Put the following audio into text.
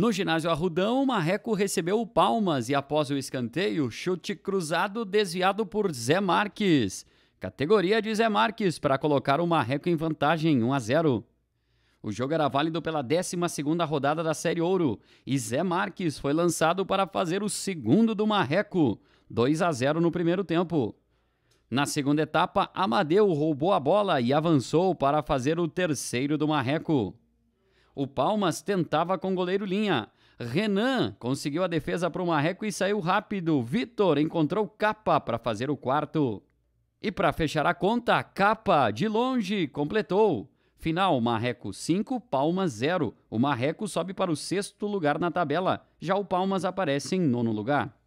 No ginásio Arrudão, o Marreco recebeu o Palmas e, após o escanteio, chute cruzado desviado por Zé Marques. Categoria de Zé Marques para colocar o Marreco em vantagem 1 a 0. O jogo era válido pela 12ª rodada da Série Ouro e Zé Marques foi lançado para fazer o segundo do Marreco, 2 a 0 no primeiro tempo. Na segunda etapa, Amadeu roubou a bola e avançou para fazer o terceiro do Marreco. O Palmas tentava com goleiro linha. Renan conseguiu a defesa para o Marreco e saiu rápido. Vitor encontrou Capa para fazer o quarto. E para fechar a conta, Capa de longe completou. Final: Marreco 5, Palmas 0. O Marreco sobe para o sexto lugar na tabela, já o Palmas aparece em nono lugar.